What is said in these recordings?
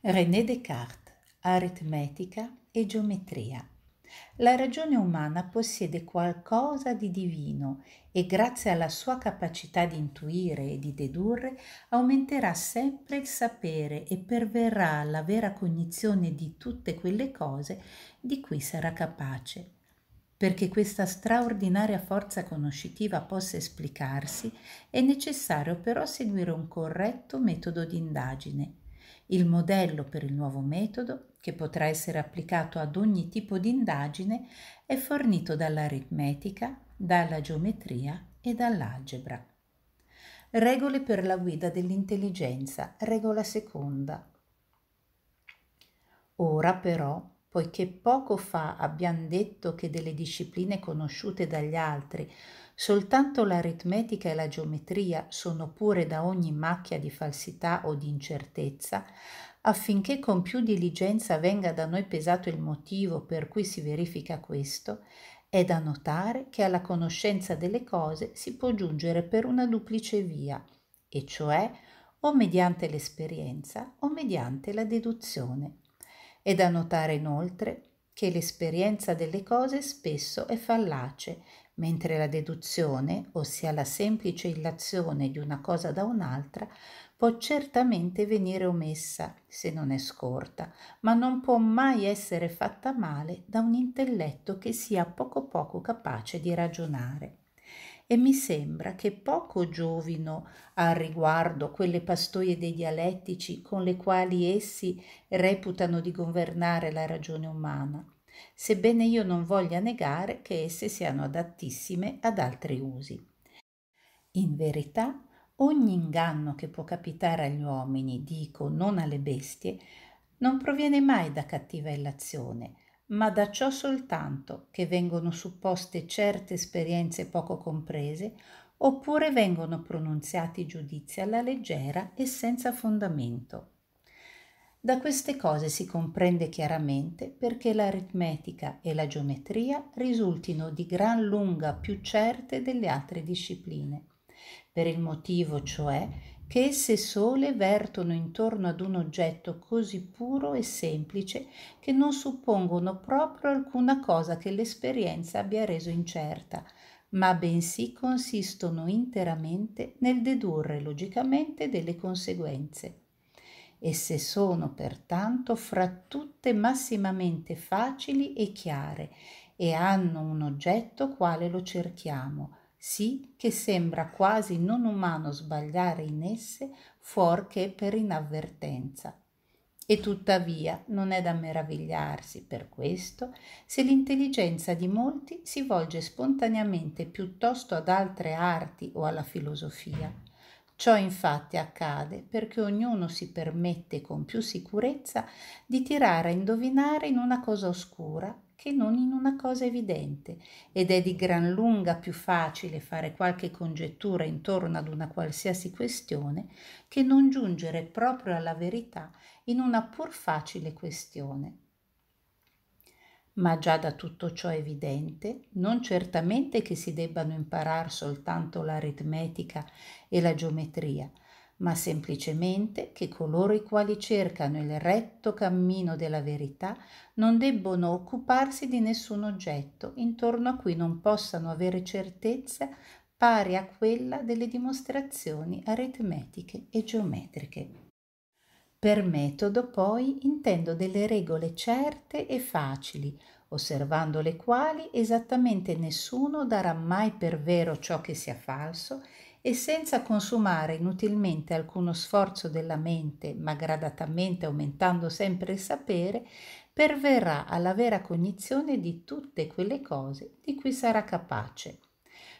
René Descartes, aritmetica e geometria. La ragione umana possiede qualcosa di divino e grazie alla sua capacità di intuire e di dedurre aumenterà sempre il sapere e perverrà alla vera cognizione di tutte quelle cose di cui sarà capace. Perché questa straordinaria forza conoscitiva possa esplicarsi, è necessario però seguire un corretto metodo di indagine il modello per il nuovo metodo, che potrà essere applicato ad ogni tipo di indagine, è fornito dall'aritmetica, dalla geometria e dall'algebra. Regole per la guida dell'intelligenza, regola seconda. Ora però poiché poco fa abbiamo detto che delle discipline conosciute dagli altri, soltanto l'aritmetica e la geometria sono pure da ogni macchia di falsità o di incertezza, affinché con più diligenza venga da noi pesato il motivo per cui si verifica questo, è da notare che alla conoscenza delle cose si può giungere per una duplice via, e cioè o mediante l'esperienza o mediante la deduzione. È da notare inoltre che l'esperienza delle cose spesso è fallace, mentre la deduzione, ossia la semplice illazione di una cosa da un'altra, può certamente venire omessa se non è scorta, ma non può mai essere fatta male da un intelletto che sia poco poco capace di ragionare e mi sembra che poco giovino al riguardo quelle pastoie dei dialettici con le quali essi reputano di governare la ragione umana, sebbene io non voglia negare che esse siano adattissime ad altri usi. In verità, ogni inganno che può capitare agli uomini, dico non alle bestie, non proviene mai da cattiva illazione, ma da ciò soltanto che vengono supposte certe esperienze poco comprese oppure vengono pronunziati giudizi alla leggera e senza fondamento. Da queste cose si comprende chiaramente perché l'aritmetica e la geometria risultino di gran lunga più certe delle altre discipline, per il motivo cioè che esse sole vertono intorno ad un oggetto così puro e semplice che non suppongono proprio alcuna cosa che l'esperienza abbia reso incerta, ma bensì consistono interamente nel dedurre logicamente delle conseguenze. Esse sono pertanto fra tutte massimamente facili e chiare e hanno un oggetto quale lo cerchiamo, sì che sembra quasi non umano sbagliare in esse fuor che per inavvertenza. E tuttavia non è da meravigliarsi per questo se l'intelligenza di molti si volge spontaneamente piuttosto ad altre arti o alla filosofia Ciò infatti accade perché ognuno si permette con più sicurezza di tirare a indovinare in una cosa oscura che non in una cosa evidente ed è di gran lunga più facile fare qualche congettura intorno ad una qualsiasi questione che non giungere proprio alla verità in una pur facile questione ma già da tutto ciò è evidente, non certamente che si debbano imparare soltanto l'aritmetica e la geometria, ma semplicemente che coloro i quali cercano il retto cammino della verità non debbono occuparsi di nessun oggetto intorno a cui non possano avere certezza pari a quella delle dimostrazioni aritmetiche e geometriche. Per metodo poi intendo delle regole certe e facili, osservando le quali esattamente nessuno darà mai per vero ciò che sia falso e senza consumare inutilmente alcuno sforzo della mente, ma gradatamente aumentando sempre il sapere, perverrà alla vera cognizione di tutte quelle cose di cui sarà capace.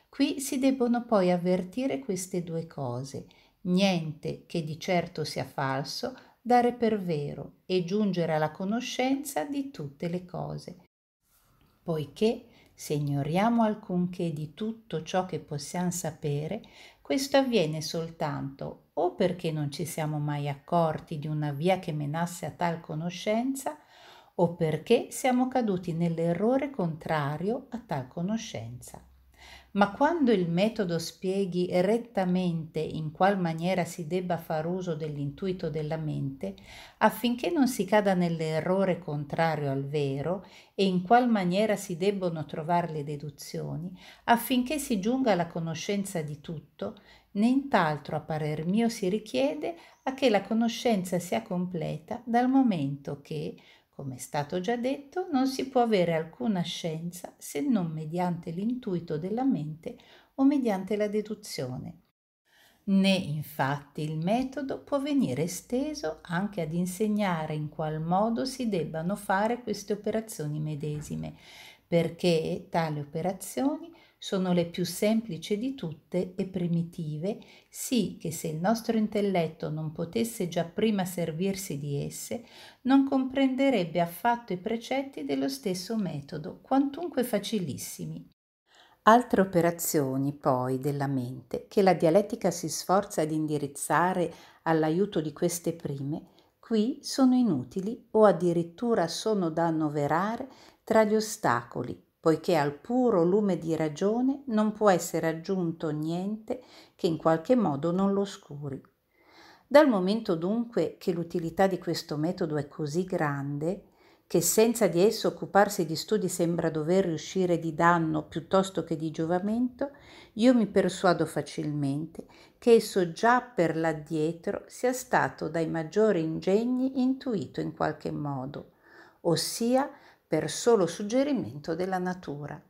Qui si debbono poi avvertire queste due cose. Niente che di certo sia falso, dare per vero e giungere alla conoscenza di tutte le cose. Poiché se ignoriamo alcunché di tutto ciò che possiamo sapere, questo avviene soltanto o perché non ci siamo mai accorti di una via che menasse a tal conoscenza, o perché siamo caduti nell'errore contrario a tal conoscenza ma quando il metodo spieghi rettamente in qual maniera si debba far uso dell'intuito della mente, affinché non si cada nell'errore contrario al vero, e in qual maniera si debbono trovare le deduzioni, affinché si giunga alla conoscenza di tutto, nient'altro a parer mio si richiede a che la conoscenza sia completa dal momento che, come è stato già detto, non si può avere alcuna scienza se non mediante l'intuito della mente o mediante la deduzione. Né infatti il metodo può venire esteso anche ad insegnare in qual modo si debbano fare queste operazioni medesime, perché tali operazioni sono le più semplici di tutte e primitive, sì che se il nostro intelletto non potesse già prima servirsi di esse, non comprenderebbe affatto i precetti dello stesso metodo, quantunque facilissimi. Altre operazioni, poi, della mente, che la dialettica si sforza di indirizzare all'aiuto di queste prime, qui sono inutili o addirittura sono da annoverare tra gli ostacoli poiché al puro lume di ragione non può essere aggiunto niente che in qualche modo non lo oscuri. Dal momento dunque che l'utilità di questo metodo è così grande, che senza di esso occuparsi di studi sembra dover riuscire di danno piuttosto che di giovamento, io mi persuado facilmente che esso già per l'addietro sia stato dai maggiori ingegni intuito in qualche modo, ossia per solo suggerimento della natura.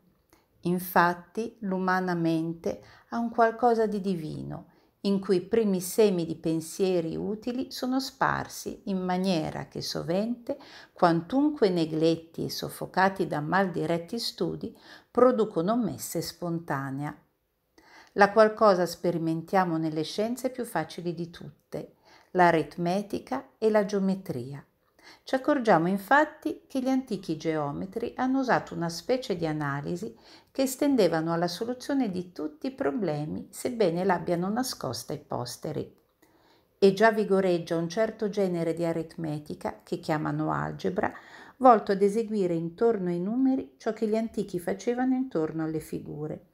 Infatti l'umana mente ha un qualcosa di divino, in cui i primi semi di pensieri utili sono sparsi in maniera che sovente, quantunque negletti e soffocati da mal diretti studi, producono messe spontanea. La qualcosa sperimentiamo nelle scienze più facili di tutte, l'aritmetica e la geometria. Ci accorgiamo infatti che gli antichi geometri hanno usato una specie di analisi che estendevano alla soluzione di tutti i problemi, sebbene l'abbiano nascosta ai posteri. E già vigoreggia un certo genere di aritmetica, che chiamano algebra, volto ad eseguire intorno ai numeri ciò che gli antichi facevano intorno alle figure.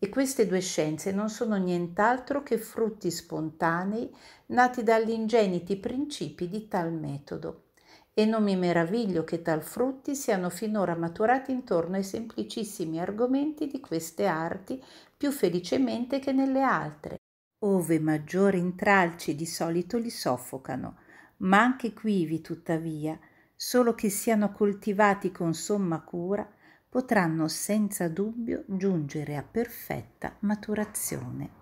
E queste due scienze non sono nient'altro che frutti spontanei nati dagli ingeniti principi di tal metodo e non mi meraviglio che tal frutti siano finora maturati intorno ai semplicissimi argomenti di queste arti più felicemente che nelle altre, ove maggiori intralci di solito li soffocano, ma anche quivi tuttavia, solo che siano coltivati con somma cura, potranno senza dubbio giungere a perfetta maturazione.